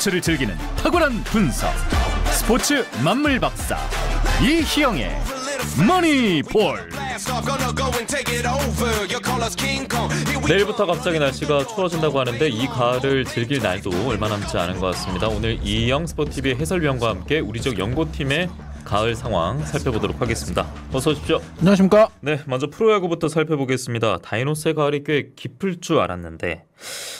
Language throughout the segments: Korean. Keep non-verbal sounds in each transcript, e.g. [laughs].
스포츠를 즐기는 탁월한 분석 스포츠 만물 박사 이희영의 머니볼 내일부터 갑자기 날씨가 추워진다고 하는데 이 가을을 즐길 날도 얼마 남지 않은 것 같습니다. 오늘 이영 스포티비 해설위원과 함께 우리 지역 연구팀의 가을 상황 살펴보도록 하겠습니다. 어서 오십시오. 안녕하십니까? 네, 먼저 프로야구부터 살펴보겠습니다. 다이노스의 가을이 꽤 깊을 줄 알았는데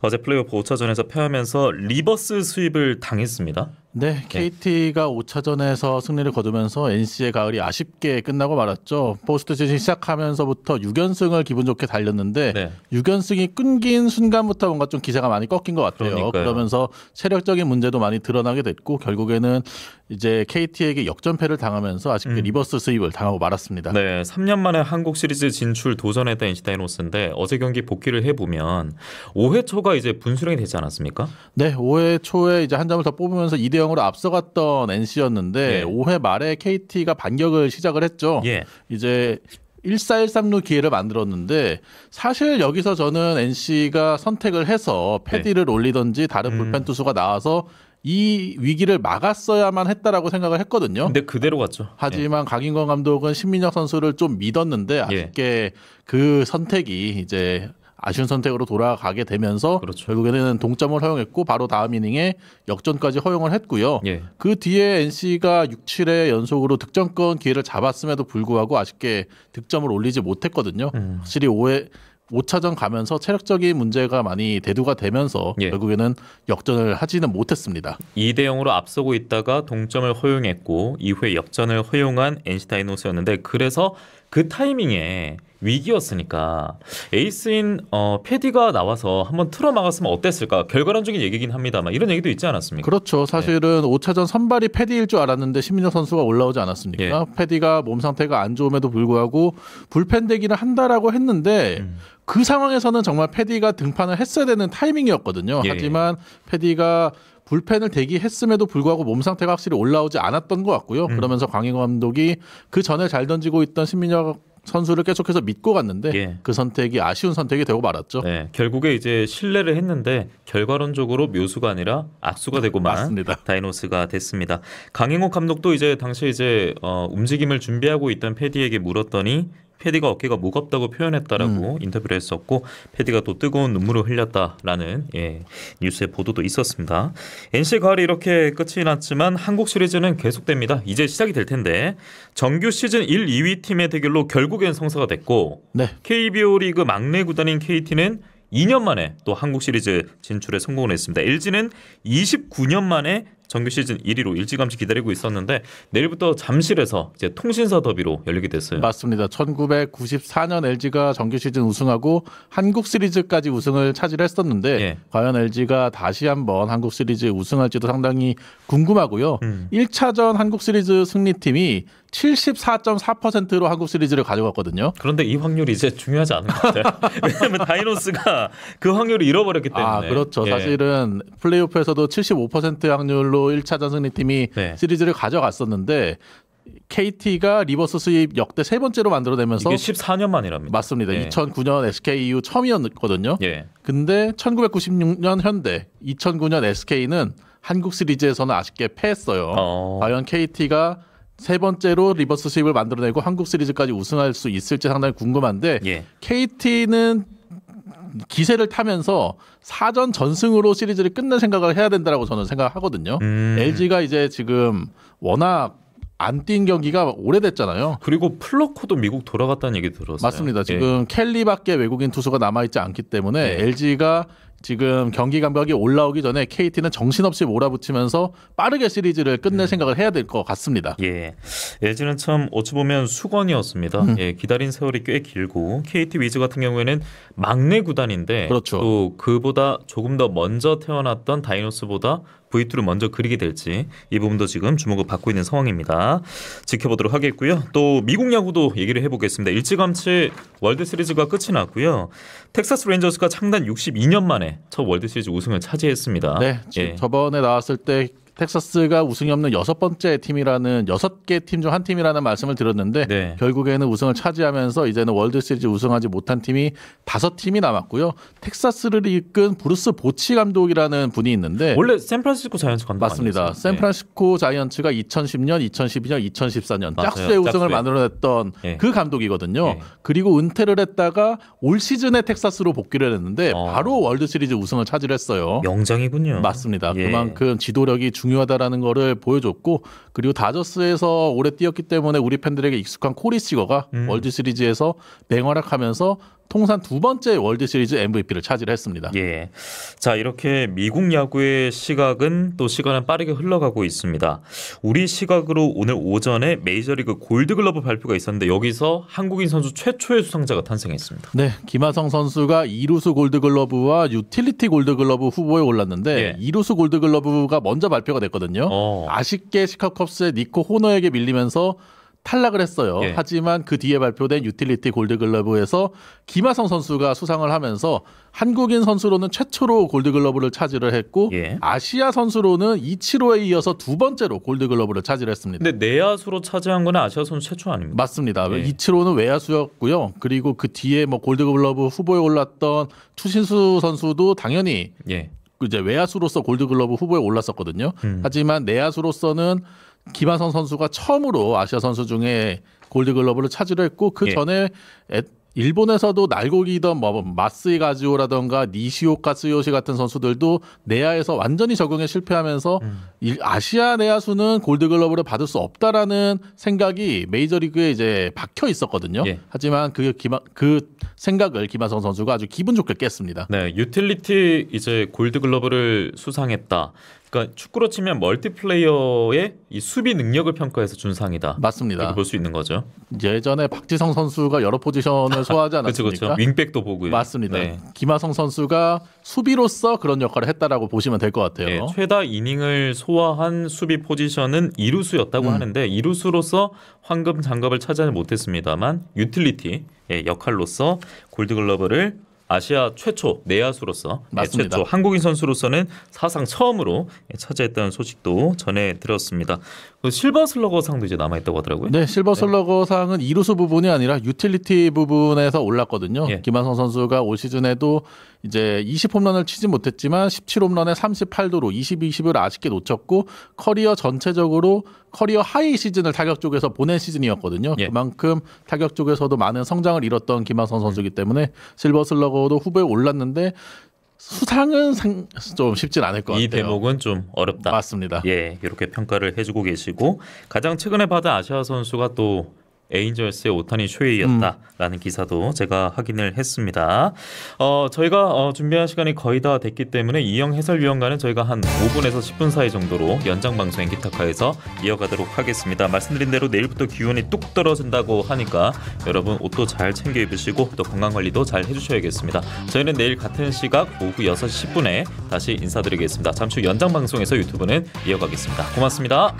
어제 플레이오프 5차전에서 패하면서 리버스 수입을 당했습니다. 네, KT가 예. 네. 5차전에서 승리를 거두면서 NC의 가을이 아쉽게 끝나고 말았죠. 포스트 시즌 시작하면서부터 6연승을 기분 좋게 달렸는데 네. 6연승이 끊긴 순간부터 뭔가 좀 기세가 많이 꺾인 것 같아요. 그러니까요. 그러면서 체력적인 문제도 많이 드러나게 됐고 결국에는 이제 KT에게 역전패를 당하면서 아쉽게 음. 리버스 수입을 당하고 말았습니다. 네, 3년 만에 한국 시리즈 진출 도전했던 NC 다이노스인데 어제 경기 복귀를 해보면 5회 초가 이제 분수령이 되지 않았습니까? 네, 5회 초에 이제 한 점을 더 뽑으면서 2대 0으로 앞서갔던 NC였는데 예. 5회 말에 KT가 반격을 시작을 했죠. 예. 이제 1413루 기회를 만들었는데 사실 여기서 저는 NC가 선택을 해서 패디를 네. 올리던지 다른 음. 불펜 투수가 나와서 이 위기를 막았어야만 했다라고 생각을 했거든요. 근데 그대로 갔죠. 하지만 예. 강인권 감독은 신민혁 선수를 좀 믿었는데 예. 아쉽게 예. 그 선택이 이제 아쉬운 선택으로 돌아가게 되면서 그렇죠. 결국에는 동점을 허용했고 바로 다음 이닝에 역전까지 허용을 했고요. 예. 그 뒤에 NC가 6, 7회 연속으로 득점권 기회를 잡았음에도 불구하고 아쉽게 득점을 올리지 못했거든요. 음. 확실히 5회 5차전 가면서 체력적인 문제가 많이 대두가 되면서 예. 결국에는 역전을 하지는 못했습니다. 2대 0으로 앞서고 있다가 동점을 허용했고 2회 역전을 허용한 NC 다이노스였는데 그래서 그 타이밍에 위기였으니까 에이스인 어, 패디가 나와서 한번 틀어 막았으면 어땠을까 결과론적인 얘기긴 합니다만 이런 얘기도 있지 않았습니까? 그렇죠. 사실은 네. 예. 5차전 선발이 패디일 줄 알았는데 심민혁 선수가 올라오지 않았습니까? 예. 패디가 몸 상태가 안 좋음에도 불구하고 불펜 대기를 한다라고 했는데 음. 그 상황에서는 정말 패디가 등판을 했어야 되는 타이밍이었거든요. 예. 하지만 패디가 불펜을 대기했음에도 불구하고 몸 상태가 확실히 올라오지 않았던 것 같고요. 음. 그러면서 광인 감독이 그 전에 잘 던지고 있던 신민혁 선수를 계속해서 믿고 갔는데 예. 그 선택이 아쉬운 선택이 되고 말았죠. 네, 결국에 이제 신뢰를 했는데 결과론적으로 묘수가 아니라 악수가 되고만 맞습니다. 다이노스가 됐습니다. 강인호 감독도 이제 당시 이제 어, 움직임을 준비하고 있던 패디에게 물었더니 패디가 어깨가 무겁다고 표현했다라고 음. 인터뷰를 했었고 패디가 또 뜨거운 눈물을 흘렸다라는 예, 뉴스의 보도도 있었습니다. NC 가을이 이렇게 끝이 났지만 한국 시리즈는 계속됩니다. 이제 시작이 될 텐데 정규 시즌 1, 2위 팀의 대결로 결국엔 성사가 됐고 네. KBO 리그 막내 구단인 KT는 2년 만에 또 한국 시리즈 진출에 성공을 했습니다. LG는 29년 만에 정규 시즌 1위로 일찌감치 기다리고 있었는데 내일부터 잠실에서 이제 통신사 더비로 열리게 됐어요. 맞습니다. 1994년 LG가 정규 시즌 우승하고 한국 시리즈까지 우승을 차지했었는데 예. 과연 LG가 다시 한번 한국 시리즈 우승할지도 상당히 궁금하고요. 음. 1차전 한국 시리즈 승리팀이 74.4%로 한국 시리즈를 가져갔거든요. 그런데 이 확률이 이제 중요하지 않은 것 같아요. [laughs] 왜냐하면 다이노스가 그 확률을 잃어버렸기 때문에. 아 그렇죠. 예. 사실은 플레이오프에서도 7 5 확률로 또 1차전 승리팀이 네. 시리즈를 가져갔었는데 KT가 리버스 수입 역대 세 번째로 만들어내면서 이게 14년 만이랍니다. 맞습니다. 예. 2009년 SK 이후 처음이었거든요. 예. 근데 1996년 현대, 2009년 SK는 한국 시리즈에서는 아쉽게 패했어요. 어... 과연 KT가 세 번째로 리버스 수입을 만들어내고 한국 시리즈까지 우승할 수 있을지 상당히 궁금한데 예. KT는 기세를 타면서 사전 전승으로 시리즈를 끝낼 생각을 해야 된다라고 저는 생각하거든요. 음. LG가 이제 지금 워낙 안 뛴 경기가 오래됐잖아요. 그리고 플러코도 미국 돌아갔다는 얘기 들었어요. 맞습니다. 예. 지금 예. 켈리밖에 외국인 투수가 남아있지 않기 때문에 예. LG가 지금 경기 감각이 올라오기 전에 KT는 정신없이 몰아붙이면서 빠르게 시리즈를 끝낼 음. 생각을 해야 될 것 같습니다. 예, LG는 참 어찌 보면 수건이었습니다. 음. 예, 기다린 세월이 꽤 길고 KT 위즈 같은 경우에는 막내 구단인데 그렇죠. 또 그보다 조금 더 먼저 태어났던 다이노스보다 V2를 먼저 그리게 될지 이 부분도 지금 주목을 받고 있는 상황입니다. 지켜보도록 하겠고요. 또 미국 야구도 얘기를 해보겠습니다. 일찌감치 월드 시리즈가 끝이 났고요. 텍사스 레인저스가 창단 62년 만에 첫 월드 시리즈 우승을 차지했습니다. 네, 예. 저번에 나왔을 때 텍사스가 우승이 없는 여섯 번째 팀이라는 여섯 개 팀 중 한 팀이라는 말씀을 드렸는데 네. 결국에는 우승을 차지하면서 이제는 월드 시리즈 우승하지 못한 팀이 다섯 팀이 남았고요. 텍사스를 이끈 브루스 보치 감독이라는 분이 있는데 원래 샌프란시스코 자이언츠 감독 맞습니다. 아 샌프란시스코 자이언츠가 2010년, 2012년, 2014년 맞아요. 짝수의 우승을 짝수의. 만들어냈던 네. 그 감독이거든요. 네. 그리고 은퇴를 했다가 올 시즌에 텍사스로 복귀를 했는데 어. 바로 월드 시리즈 우승을 차지했어요. 명장이군요. 맞습니다. 예. 그만큼 지도력이 중요하다라는 거를 보여줬고 그리고 다저스에서 오래 뛰었기 때문에 우리 팬들에게 익숙한 코리 시거가 음. 월드 시리즈에서 맹활약하면서 통산 두 번째 월드 시리즈 MVP를 차지했습니다. 예. 자, 이렇게 미국 야구의 시각은 또 시간은 빠르게 흘러가고 있습니다. 우리 시각으로 오늘 오전에 메이저리그 골드글러브 발표가 있었는데 여기서 한국인 선수 최초의 수상자가 탄생했습니다. 네, 김하성 선수가 이루수 골드글러브와 유틸리티 골드글러브 후보에 올랐는데 예. 이루수 골드글러브가 먼저 발표가 됐거든요. 어. 아쉽게 시카컵스의 니코 호너에게 밀리면서 탈락을 했어요. 예. 하지만 그 뒤에 발표된 유틸리티 골드글러브에서 김하성 선수가 수상을 하면서 한국인 선수로는 최초로 골드글러브를 차지를 했고 예. 아시아 선수로는 이치로에 이어서 두 번째로 골드글러브를 차지했습니다. 근데 내야수로 차지한 건 아시아 선수 최초 아닙니까? 맞습니다. 예. 이치로는 외야수였고요. 그리고 그 뒤에 뭐 골드글러브 후보에 올랐던 추신수 선수도 당연히 예. 이제 외야수로서 골드글러브 후보에 올랐었거든요. 음. 하지만 내야수로서는 김하선 선수가 처음으로 아시아 선수 중에 골드글러브를 차지를 했고 그 예. 전에 예. 일본에서도 날고기던 뭐 마스이 가즈오라던가 니시오 카스요시 같은 선수들도 내야에서 완전히 적응에 실패하면서 음. 아시아 내야수는 골드글러브를 받을 수 없다라는 생각이 메이저리그에 이제 박혀 있었거든요. 예. 하지만 그, 기마, 그 생각을 김하성 선수가 아주 기분 좋게 깼습니다. 네, 유틸리티 이제 골드글러브를 수상했다. 그러니까 축구로 치면 멀티플레이어의 이 수비 능력을 평가해서 준 상이다. 맞습니다. 볼수 있는 거죠. 예전에 박지성 선수가 여러 포지션을 [laughs] 소화하지 않았습니까? 그렇죠, 윙백도 보고요. 맞습니다. 네. 김하성 선수가 수비로서 그런 역할을 했다라고 보시면 될 것 같아요. 네, 최다 이닝을 소화한 수비 포지션은 이루수였다고 음. 하는데 이루수로서 황금 장갑을 차지하지 못했습니다만 유틸리티 역할로서 골드글러브를 아시아 최초 내야수로서 예, 맞습니다. 최초 한국인 선수로서는 사상 처음으로 차지했다는 소식도 전해 들었습니다. 그 실버 슬러거상도 이제 남아 있다고 하더라고요. 네, 실버 네. 슬러거상은 이루수 부분이 아니라 유틸리티 부분에서 올랐거든요. 예. 김한성 선수가 올 시즌에도 이제 20홈런을 치지 못했지만 17홈런에 38도로 20, 20을 아쉽게 놓쳤고 커리어 전체적으로 커리어 하이 시즌을 타격 쪽에서 보낸 시즌이었거든요. 예. 그만큼 타격 쪽에서도 많은 성장을 이뤘던 김하성 음. 선수이기 때문에 실버슬러거도 후보에 올랐는데 수상은 상... 좀 쉽진 않을 것 같아요. 이 대목은 좀 어렵다. 맞습니다. 예, 이렇게 평가를 해주고 계시고 가장 최근에 받은 아시아 선수가 또 에인절스의 오타니 쇼헤이였다라는 음. 기사도 제가 확인을 했습니다. 어, 저희가 어, 준비한 시간이 거의 다 됐기 때문에 이영 해설위원과는 저희가 한 5분에서 10분 사이 정도로 연장 방송 엔기타카에서 이어가도록 하겠습니다. 말씀드린 대로 내일부터 기온이 뚝 떨어진다고 하니까 여러분 옷도 잘 챙겨 입으시고 또 건강 관리도 잘 해주셔야겠습니다. 저희는 내일 같은 시각 오후 6시 10분에 다시 인사드리겠습니다. 잠시 후 연장 방송에서 유튜브는 이어가겠습니다. 고맙습니다.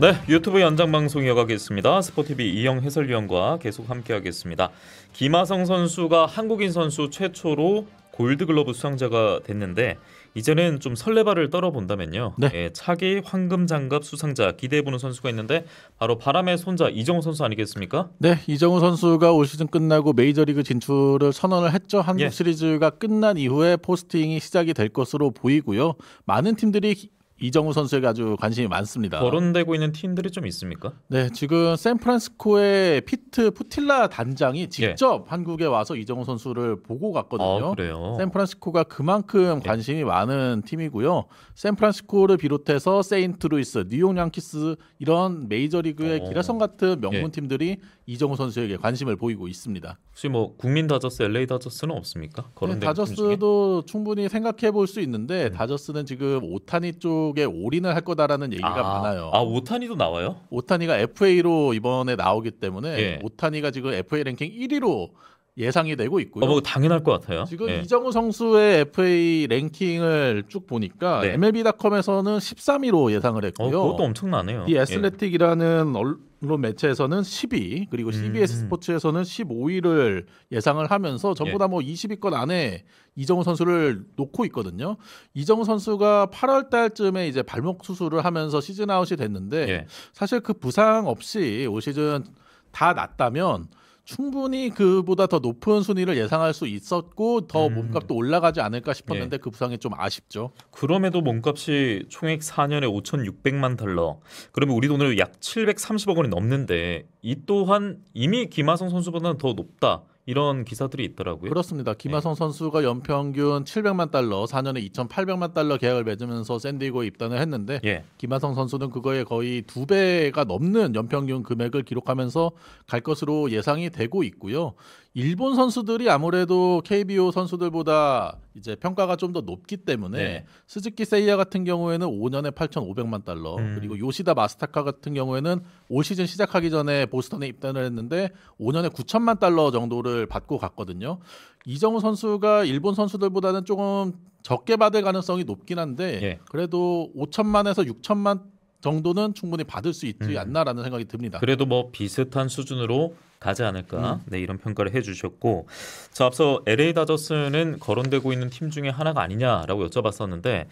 네, 유튜브 연장 방송 이어가겠습니다. 스포티비 이영 해설위원과 계속 함께하겠습니다. 김하성 선수가 한국인 선수 최초로 골드글러브 수상자가 됐는데 이제는 좀 설레발을 떨어본다면요. 네. 예, 차기 황금장갑 수상자 기대해보는 선수가 있는데 바로 바람의 손자 이정우 선수 아니겠습니까? 네, 이정우 선수가 올 시즌 끝나고 메이저리그 진출을 선언을 했죠. 한국 예. 시리즈가 끝난 이후에 포스팅이 시작이 될 것으로 보이고요. 많은 팀들이 이정우 선수에게 아주 관심이 많습니다. 거론되고 있는 팀들이 좀 있습니까? 네, 지금 샌프란시스코의 피트 푸틸라 단장이 예. 직접 예. 한국에 와서 이정우 선수를 보고 갔거든요. 아, 그래요. 샌프란시스코가 그만큼 예. 관심이 예. 많은 팀이고요. 샌프란시스코를 비롯해서 세인트루이스, 뉴욕 양키스 이런 메이저리그의 기라성 같은 명문 예. 팀들이 예. 이정우 선수에게 관심을 보이고 있습니다. 혹시 뭐 국민 다저스, LA 다저스는 없습니까? 네, 다저스도 충분히 생각해 볼 수 있는데 음. 다저스는 지금 오타니 쪽에 올인을 할 거다라는 얘기가 아, 많아요. 아 오타니도 나와요? 오타니가 FA로 이번에 나오기 때문에 예. 오타니가 지금 FA 랭킹 1위로 예상이 되고 있고요. 어, 뭐 당연할 것 같아요. 지금 네. 이정우 선수의 FA 랭킹을 쭉 보니까 네. MLB.com에서는 13위로 예상을 어, 했고요. 어, 그것도 엄청나네요. 이 애슬레틱이라는 예. 언론 매체에서는 10위, 그리고 CBS 음. 스포츠에서는 15위를 예상을 하면서 전부 예. 다뭐 20위권 안에 이정우 선수를 놓고 있거든요. 이정우 선수가 8월 달쯤에 이제 발목 수술을 하면서 시즌 아웃이 됐는데 예. 사실 그 부상 없이 올 시즌 다 났다면 충분히 그보다 더 높은 순위를 예상할 수 있었고 더 음. 몸값도 올라가지 않을까 싶었는데 예. 그 부상이 좀 아쉽죠. 그럼에도 몸값이 총액 4년에 5,600만 달러. 그러면 우리 돈으로 약 730억 원이 넘는데 이 또한 이미 김하성 선수보다는 더 높다. 이런 기사들이 있더라고요. 그렇습니다. 네. 김하성 네. 선수가 연평균 700만 달러, 4년에 2,800만 달러 계약을 맺으면서 샌디고에 입단을 했는데 예. 김하성 선수는 그거에 거의 두 배가 넘는 연평균 금액을 기록하면서 갈 것으로 예상이 되고 있고요. 일본 선수들이 아무래도 KBO 선수들보다 이제 평가가 좀 더 높기 때문에 네. 스즈키 세이야 같은 경우에는 5년에 8,500만 달러 음. 그리고 요시다 마스타카 같은 경우에는 올 시즌 시작하기 전에 보스턴에 입단을 했는데 5년에 9천만 달러 정도를 받고 갔거든요. 이정우 선수가 일본 선수들보다는 조금 적게 받을 가능성이 높긴 한데 예. 그래도 5천만에서 6천만 정도는 충분히 받을 수 있지 음. 않나라는 생각이 듭니다. 그래도 뭐 비슷한 수준으로 가지 않을까 음. 네, 이런 평가를 해주셨고 자 앞서 LA 다저스는 거론되고 있는 팀 중에 하나가 아니냐라고 여쭤봤었는데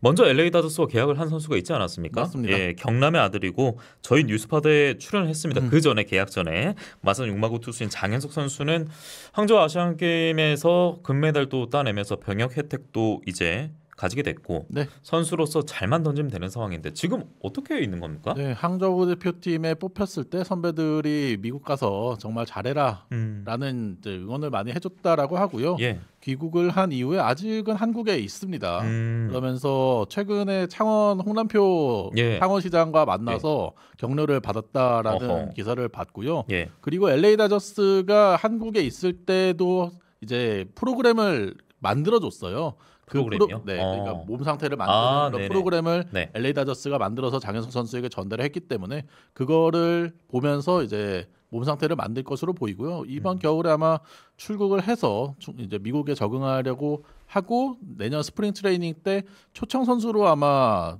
먼저 LA 다저스와 계약을 한 선수가 있지 않았습니까? 맞습니다. 예, 경남의 아들이고 저희 뉴스파드에 출연을 했습니다. 음. 그 전에 계약 전에 마산 육마구 투수인 장현석 선수는 항저 아시안 게임에서 금메달도 따내면서 병역 혜택도 이제 가지게 됐고 네. 선수로서 잘만 던지면 되는 상황인데 지금 어떻게 있는 겁니까? 네, 항저우 대표팀에 뽑혔을 때 선배들이 미국 가서 정말 잘해라라는 음. 응원을 많이 해줬다라고 하고요. 예. 귀국을 한 이후에 아직은 한국에 있습니다. 음. 그러면서 최근에 창원 홍남표 예. 창원시장과 만나서 예. 격려를 받았다라는 어허. 기사를 봤고요. 예. 그리고 LA 다저스가 한국에 있을 때도 이제 프로그램을 만들어줬어요. 그 프로그램이요. 프로, 네, 어. 그러니까 몸 상태를 만드는 아, 프로그램을 네 LA 다저스가 만들어서 장현석 선수에게 전달을 했기 때문에 그거를 보면서 이제 몸 상태를 만들 것으로 보이고요. 이번 음. 겨울에 아마 출국을 해서 이제 미국에 적응하려고 하고 내년 스프링 트레이닝 때 초청 선수로 아마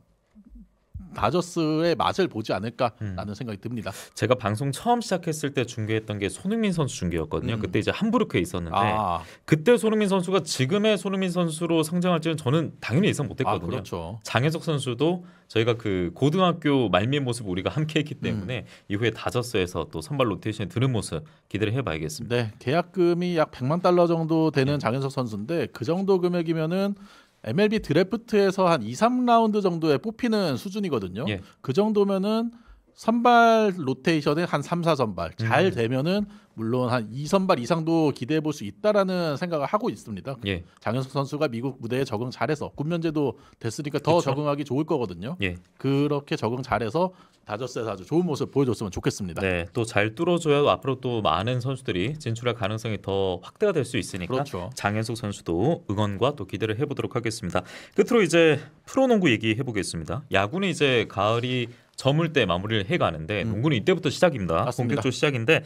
다저스의 맛을 보지 않을까라는 음. 생각이 듭니다. 제가 방송 처음 시작했을 때 중계했던 게 손흥민 선수 중계였거든요. 음. 그때 이제 함부르크에 있었는데 아. 그때 손흥민 선수가 지금의 손흥민 선수로 성장할지는 저는 당연히 예상 못했거든요. 아, 그렇죠. 장혜석 선수도 저희가 그 고등학교 말미의 모습 우리가 함께했기 때문에 음. 이후에 다저스에서 또 선발 로테이션에 드는 모습 기대를 해봐야겠습니다. 네, 계약금이 약 100만 달러 정도 되는 네. 예. 장현석 선수인데 그 정도 금액이면은 MLB 드래프트에서 한 2, 3라운드 정도에 뽑히는 수준이거든요. 예. 그 정도면은 선발 로테이션에 한 3, 4선발 잘 음. 되면은 물론 한 2선발 이상도 기대해 볼 수 있다라는 생각을 하고 있습니다. 예. 장현석 선수가 미국 무대에 적응 잘해서 군면제도 됐으니까 더 그쵸? 적응하기 좋을 거거든요. 예. 그렇게 적응 잘해서 다저스에서 아주 좋은 모습 보여줬으면 좋겠습니다. 네, 또 잘 뚫어줘야 앞으로 또 많은 선수들이 진출할 가능성이 더 확대가 될 수 있으니까 그렇죠. 장현석 선수도 응원과 또 기대를 해보도록 하겠습니다. 끝으로 이제 프로농구 얘기해보겠습니다. 야구는 이제 가을이 저물 때 마무리를 해가는데 음. 농구는 이때부터 시작입니다. 맞습니다. 본격적 시작인데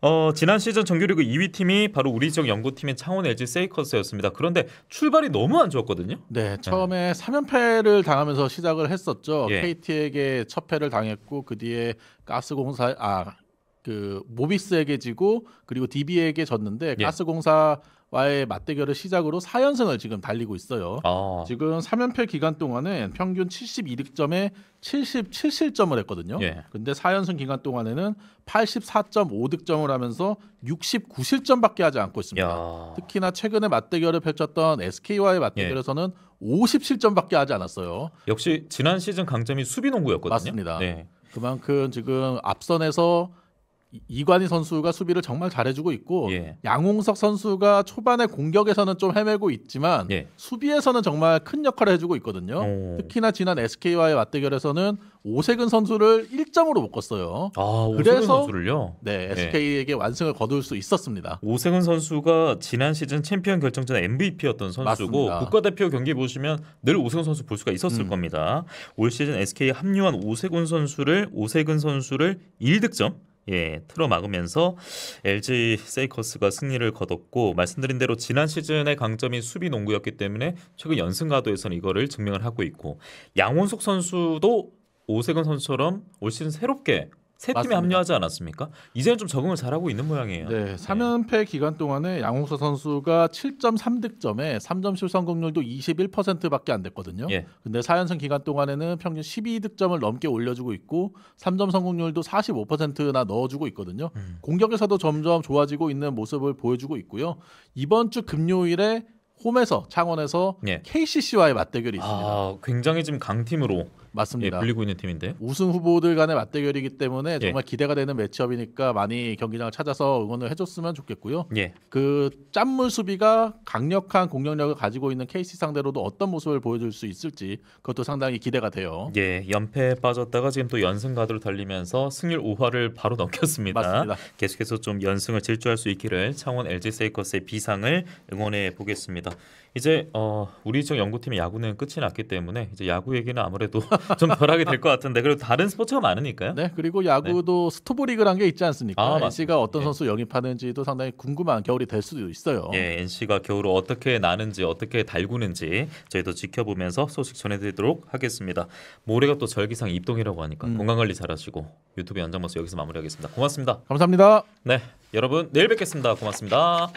어, 지난 시즌 정규리그 2위 팀이 바로 우리 지역 연구팀인 창원 LG 세이커스였습니다. 그런데 출발이 너무 안 좋았거든요. 네, 네. 처음에 네. 3연패를 당하면서 시작을 했었죠. 예. KT에게 첫 패를 당했고 그 뒤에 가스공사 아 그 모비스에게 지고 그리고 DB에게 졌는데 예. 가스공사 와의 맞대결을 시작으로 4연승을 지금 달리고 있어요. 아. 지금 3연패 기간 동안은 평균 72득점에 77실점을 했거든요. 예. 근데 4연승 기간 동안에는 84.5득점을 하면서 69실점밖에 하지 않고 있습니다. 야. 특히나 최근에 맞대결을 펼쳤던 SK와의 맞대결에서는 예. 5 7점밖에 하지 않았어요. 역시 지난 시즌 강점이 수비 농구였거든요. 맞습니다. 네. 그만큼 지금 앞선에서 이관희 선수가 수비를 정말 잘해주고 있고 예. 양홍석 선수가 초반에 공격에서는 좀 헤매고 있지만 예. 수비에서는 정말 큰 역할을 해주고 있거든요. 오. 어. 특히나 지난 SK와의 맞대결에서는 오세근 선수를 1점으로 묶었어요. 아, 그래서 선수를요? 네 SK에게 예. 완승을 거둘 수 있었습니다. 오세근 선수가 지난 시즌 챔피언 결정전 MVP였던 선수고 맞습니다. 국가대표 경기 보시면 늘 오세근 선수 볼 수가 있었을 음. 겁니다. 올 시즌 SK에 합류한 오세근 선수를 오세근 선수를 1득점 예, 틀어막으면서 LG 세이커스가 승리를 거뒀고 말씀드린 대로 지난 시즌의 강점이 수비 농구였기 때문에 최근 연승 가도에서는 이거를 증명을 하고 있고 양원석 선수도 오세근 선수처럼 올 시즌 새롭게 세 팀에 맞습니다. 합류하지 않았습니까? 이제는 좀 적응을 잘하고 있는 모양이에요. 네, 3연패 네. 기간 동안에 양홍서 선수가 7.3득점에 3점슛 성공률도 21%밖에 안 됐거든요. 예. 근데 4연승 기간 동안에는 평균 12득점을 넘게 올려주고 있고 3점 성공률도 45%나 넣어주고 있거든요. 음. 공격에서도 점점 좋아지고 있는 모습을 보여주고 있고요. 이번 주 금요일에 홈에서 창원에서 예. KCC와의 맞대결이 아, 있습니다. 아, 굉장히 지금 강팀으로 맞습니다. 예, 불리고 있는 팀인데요. 우승 후보들 간의 맞대결이기 때문에 예. 정말 예. 기대가 되는 매치업이니까 많이 경기장을 찾아서 응원을 해줬으면 좋겠고요. 예. 그 짠물 수비가 강력한 공격력을 가지고 있는 KC 상대로도 어떤 모습을 보여줄 수 있을지 그것도 상당히 기대가 돼요. 예, 연패에 빠졌다가 지금 또 연승 가도를 달리면서 승률 5화를 바로 넘겼습니다. 맞습니다. 계속해서 좀 연승을 질주할 수 있기를 창원 LG 세이커스의 비상을 응원해 보겠습니다. 이제 어, 우리 지역 연구팀의 야구는 끝이 났기 때문에 이제 야구 얘기는 아무래도 [laughs] 좀 덜하게 될 것 같은데 그래도 다른 스포츠가 많으니까요. 네, 그리고 야구도 네. 스토브리그란 게 있지 않습니까? 아, NC가 어떤 예. 선수 영입하는지도 상당히 궁금한 겨울이 될 수도 있어요. 예, NC가 겨울을 어떻게 나는지 어떻게 달구는지 저희도 지켜보면서 소식 전해드리도록 하겠습니다. 모레가 또 절기상 입동이라고 하니까 음. 건강 관리 잘하시고 유튜브 연장 모습 여기서 마무리하겠습니다. 고맙습니다. 감사합니다. 네, 여러분 내일 뵙겠습니다. 고맙습니다.